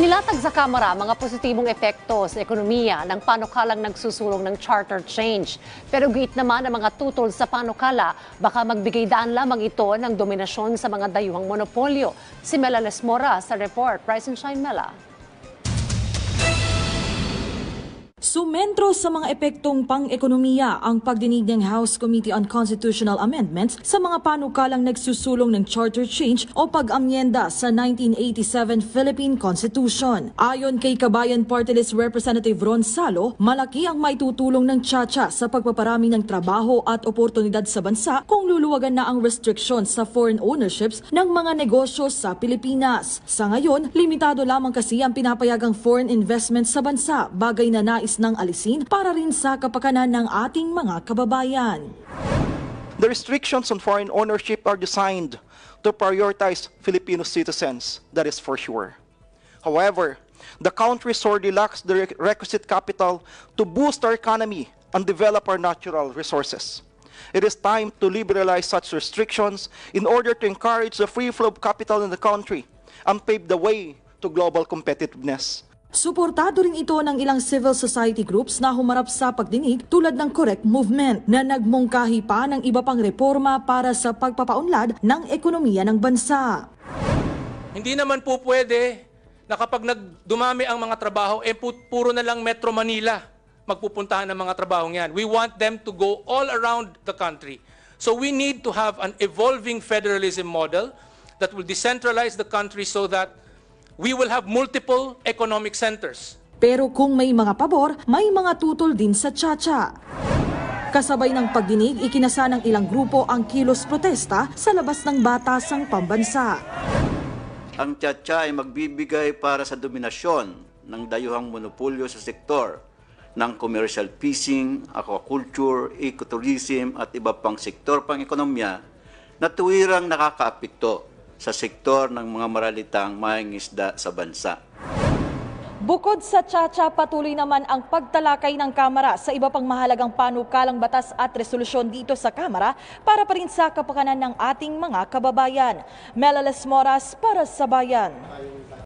Inilatag sa Kamara mga positibong epekto sa ekonomiya ng panukalang nagsusulong ng charter change. Pero giit naman ang mga tutol sa panukala, baka magbigay daan lamang ito ng dominasyon sa mga dayuhang monopolyo. Si Mela Lesmora sa report, Price and Shine Mela. Sumentro sa mga epektong pang-ekonomiya ang pagdinig ng House Committee on Constitutional Amendments sa mga panukalang nagsusulong ng charter change o pag-amyenda sa 1987 Philippine Constitution. Ayon kay Kabayan Party List Representative Ron Salo, malaki ang maitutulong ng chacha sa pagpaparami ng trabaho at oportunidad sa bansa kung luluwagan na ang restriction sa foreign ownerships ng mga negosyo sa Pilipinas. Sa ngayon, limitado lamang kasi ang pinapayagang foreign investment sa bansa, bagay na nais nais ng alisin para rin sa kapakanan ng ating mga kababayan. The restrictions on foreign ownership are designed to prioritize Filipino citizens, that is for sure. However, the country sorely lacks the requisite capital to boost our economy and develop our natural resources. It is time to liberalize such restrictions in order to encourage the free flow of capital in the country and pave the way to global competitiveness. Suportado rin ito ng ilang civil society groups na humarap sa pagdinig tulad ng Correct Movement na nagmungkahi pa ng iba pang reforma para sa pagpapaunlad ng ekonomiya ng bansa. Hindi naman po pwede na kapag nagdumami ang mga trabaho, eh pu- puro na lang Metro Manila magpupuntahan ng mga trabaho yan. We want them to go all around the country. So we need to have an evolving federalism model that will decentralize the country so that we will have multiple economic centers. Pero kung may mga pabor, may mga tutol din sa tsa-tsa. Kasabay ng pagdinig, ikinasa ng ilang grupo ang kilos protesta sa labas ng batasang pambansa. Ang tsa-tsa ay magbibigay para sa dominasyon ng dayuhang monopolyo sa sektor ng commercial fishing, aquaculture, ecotourism at iba pang sektor pang ekonomiya na tuwirang nakakaapekto sa sektor ng mga maralitang mangingisda sa bansa. Bukod sa Chacha, patuloy naman ang pagtalakay ng Kamara sa iba pang mahalagang panukalang batas at resolusyon dito sa Kamara para pa rin sa kapakanan ng ating mga kababayan. Melales Moras para sa Bayan.